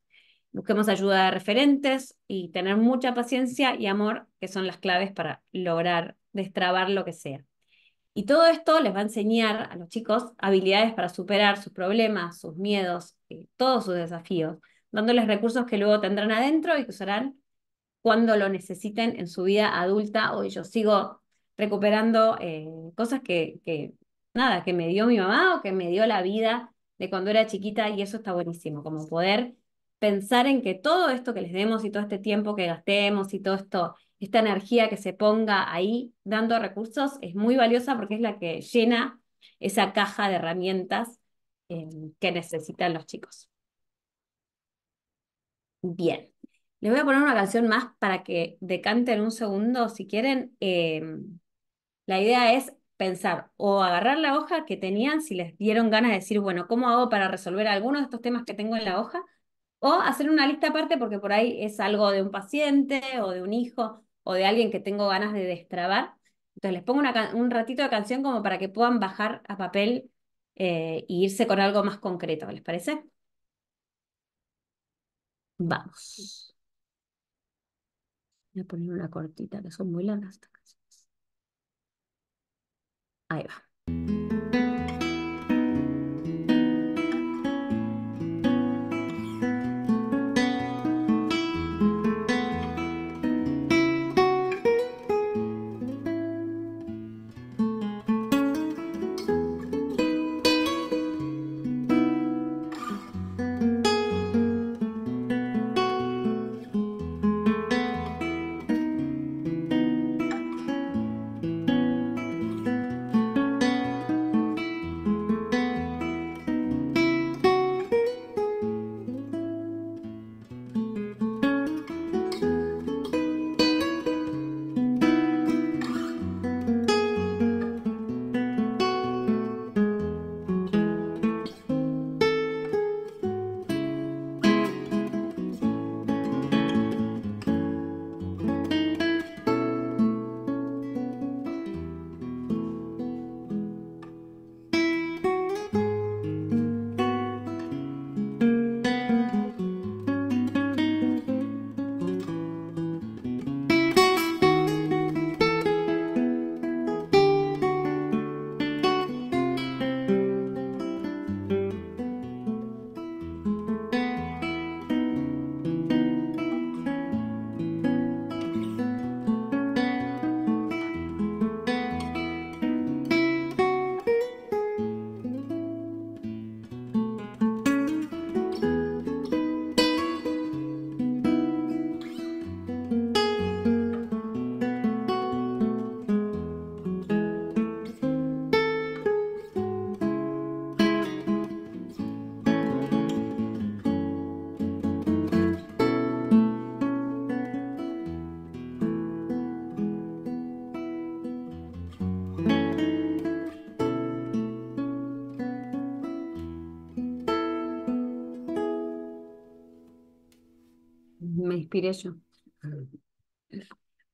Busquemos ayuda de referentes y tener mucha paciencia y amor, que son las claves para lograr destrabar lo que sea. Y todo esto les va a enseñar a los chicos habilidades para superar sus problemas, sus miedos, eh, todos sus desafíos, dándoles recursos que luego tendrán adentro y que usarán cuando lo necesiten en su vida adulta. Hoy yo sigo recuperando eh, cosas que, nada, que me dio mi mamá o que me dio la vida de cuando era chiquita y eso está buenísimo, como poder pensar en que todo esto que les demos y todo este tiempo que gastemos y todo esto esta energía que se ponga ahí dando recursos es muy valiosa porque es la que llena esa caja de herramientas eh, que necesitan los chicos. Bien, les voy a poner una canción más para que decanten un segundo si quieren. Eh, la idea es pensar o agarrar la hoja que tenían si les dieron ganas de decir, bueno, ¿cómo hago para resolver algunos de estos temas que tengo en la hoja? O hacer una lista aparte porque por ahí es algo de un paciente o de un hijo o de alguien que tengo ganas de destrabar. Entonces les pongo un ratito de canción como para que puedan bajar a papel e irse con algo más concreto, ¿les parece? Vamos. Voy a poner una cortita, que son muy largas estas canciones. Ahí va.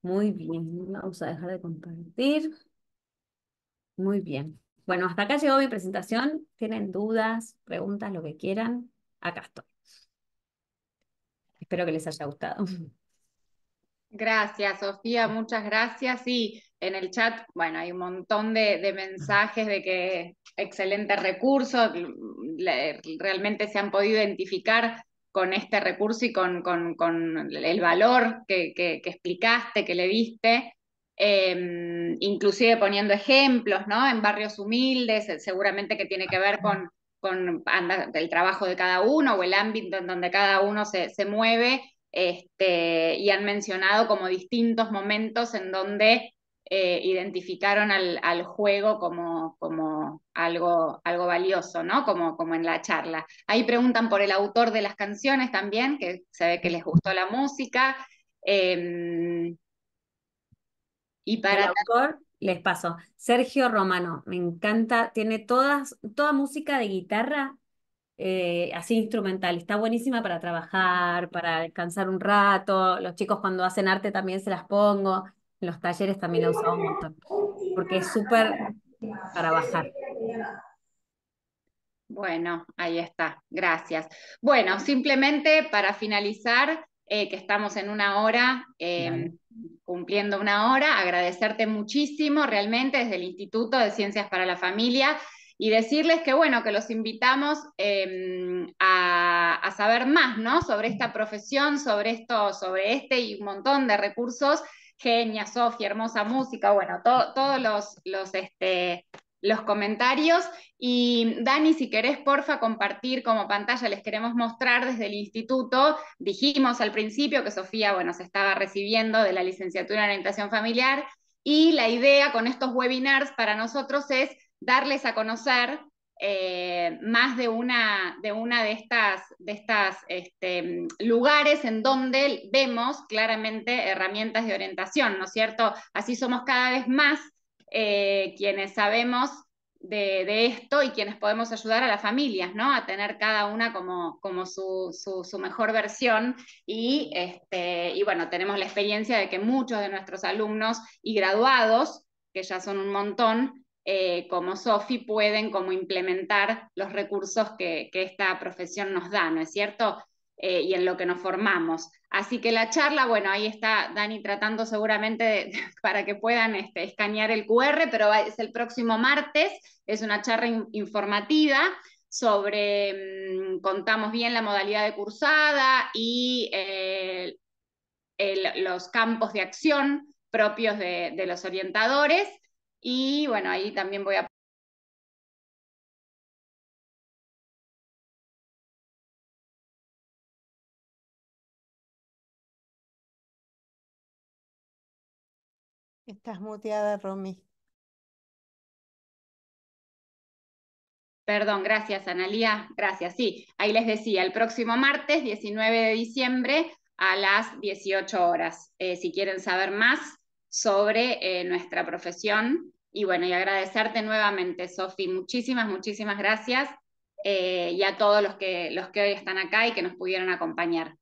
Muy bien, vamos a dejar de compartir. Muy bien. Bueno, hasta acá llegó mi presentación. ¿Tienen dudas, preguntas, lo que quieran? Acá estoy. Espero que les haya gustado. Gracias, Sofía, muchas gracias. Y en el chat, bueno, hay un montón de, mensajes de que excelente recurso. realmente se han podido identificar con este recurso y con, con, el valor que, explicaste, que le diste, em, inclusive poniendo ejemplos, ¿no? En barrios humildes, eh, seguramente que tiene que ver con, con el trabajo de cada uno o el ámbito en donde cada uno se, mueve, este, y han mencionado como distintos momentos en donde eh, identificaron al, juego como, como, algo, algo valioso, ¿no? Como, como en la charla. Ahí preguntan por el autor de las canciones también, que se ve que les gustó la música. Em, y para... El autor, les paso. Sergio Romano, me encanta, tiene toda música de guitarra eh, así instrumental. Está buenísima para trabajar, para descansar un rato. Los chicos cuando hacen arte también se las pongo los talleres también la usamos un montón, porque es súper para bajar. Bueno, ahí está, gracias. Bueno, simplemente para finalizar, eh, que estamos en una hora, eh, cumpliendo una hora, agradecerte muchísimo realmente desde el Instituto de Ciencias para la Familia y decirles que bueno, que los invitamos em, a, a, saber más, ¿no? Sobre esta profesión, sobre esto, sobre este y un montón de recursos genia, Sofía, hermosa música, bueno, todos los, este, los comentarios. Y Dani, si querés, porfa, compartir como pantalla, les queremos mostrar desde el instituto. Dijimos al principio que Sofía, bueno, se estaba recibiendo de la licenciatura en orientación familiar y la idea con estos webinars para nosotros es darles a conocer eh, más de una de, una de estas, de estas este, mm, lugares en donde vemos claramente herramientas de orientación, ¿no es cierto? Así somos cada vez más eh, quienes sabemos de, esto y quienes podemos ayudar a las familias, ¿no? A tener cada una como, como su, mejor versión. Y, este, y bueno, tenemos la experiencia de que muchos de nuestros alumnos y graduados, que ya son un montón, eh, como Sofi pueden como implementar los recursos que, esta profesión nos da, ¿no es cierto? Eh, y en lo que nos formamos. Así que la charla, bueno, ahí está Dani tratando seguramente para que puedan este, escanear el QR, pero es el próximo martes, es una charla informativa sobre, mm, contamos bien la modalidad de cursada y eh, los campos de acción propios de los orientadores. Y bueno, ahí también voy a... Estás muteada, Romy. Perdón, gracias Analía, gracias. Sí, ahí les decía, el próximo martes 19 de diciembre a las 18 horas. Eh, si quieren saber más sobre eh, nuestra profesión, y bueno, y agradecerte nuevamente, Sofi. Muchísimas, muchísimas gracias. Eh, y a todos los que, los que hoy están acá y que nos pudieron acompañar.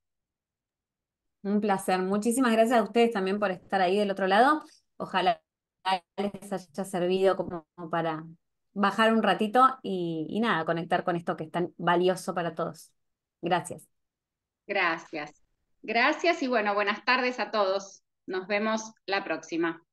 Un placer. Muchísimas gracias a ustedes también por estar ahí del otro lado. Ojalá les haya servido como para bajar un ratito y, y nada, conectar con esto que es tan valioso para todos. Gracias. Gracias. Gracias y bueno, buenas tardes a todos. Nos vemos la próxima.